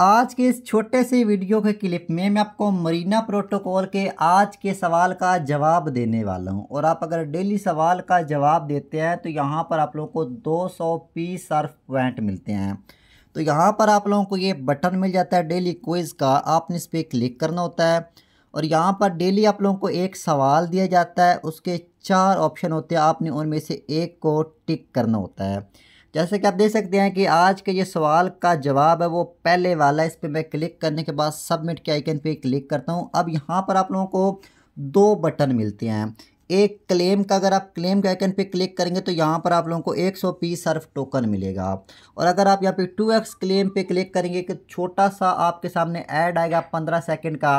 आज के इस छोटे से वीडियो के क्लिप में मैं आपको मरीना प्रोटोकॉल के आज के सवाल का जवाब देने वाला हूं और आप अगर डेली सवाल का जवाब देते हैं तो यहां पर आप लोगों को 200 सौ पी सर्फ पॉइंट मिलते हैं तो यहां पर आप लोगों को ये बटन मिल जाता है डेली क्विज़ का आपने इस पर क्लिक करना होता है और यहाँ पर डेली आप लोगों को एक सवाल दिया जाता है उसके चार ऑप्शन होते हैं आपने उनमें से एक को टिक करना होता है जैसे कि आप देख सकते हैं कि आज के ये सवाल का जवाब है वो पहले वाला इस पर मैं क्लिक करने के बाद सबमिट के आइकन पे क्लिक करता हूँ अब यहाँ पर आप लोगों को दो बटन मिलते हैं एक क्लेम का अगर आप क्लेम के आइकन पे क्लिक करेंगे तो यहाँ पर आप लोगों को एक सौ पी सर्फ टोकन मिलेगा और अगर आप यहाँ पे टू एक्स क्लेम पे क्लिक करेंगे कि छोटा सा आपके सामने ऐड आएगा पंद्रह सेकंड का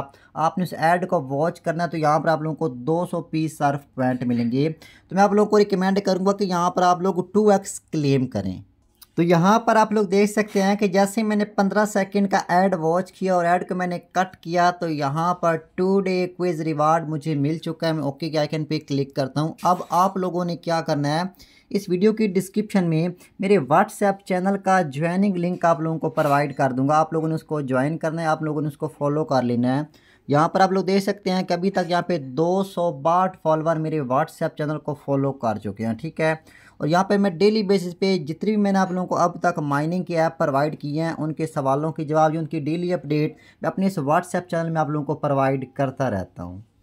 आपने उस ऐड को वॉच करना है तो यहाँ पर आप लोगों को दो सौ पी सर्फ पॉइंट मिलेंगे तो मैं आप लोगों को रिकमेंड करूँगा कि यहाँ पर आप लोग टू क्लेम करें तो यहाँ पर आप लोग देख सकते हैं कि जैसे मैंने 15 सेकंड का ऐड वॉच किया और ऐड को मैंने कट किया तो यहाँ पर टू डे क्विज रिवार्ड मुझे मिल चुका है मैं ओके के आइकन पे क्लिक करता हूँ अब आप लोगों ने क्या करना है इस वीडियो की डिस्क्रिप्शन में मेरे व्हाट्सएप चैनल का ज्वाइनिंग लिंक आप लोगों को प्रोवाइड कर दूँगा आप लोगों ने उसको ज्वाइन करना है आप लोगों ने उसको फॉलो कर लेना है यहाँ पर आप लोग देख सकते हैं कि अभी तक यहाँ पे दो सौ बाट फॉलोअर मेरे व्हाट्सएप चैनल को फॉलो कर चुके हैं ठीक है और यहाँ पे मैं डेली बेसिस पे जितनी भी मैंने आप लोगों को अब तक माइनिंग के ऐप प्रोवाइड किए हैं उनके सवालों के जवाब जो उनकी डेली अपडेट मैं अपने इस व्हाट्सएप चैनल में आप लोगों को प्रोवाइड करता रहता हूँ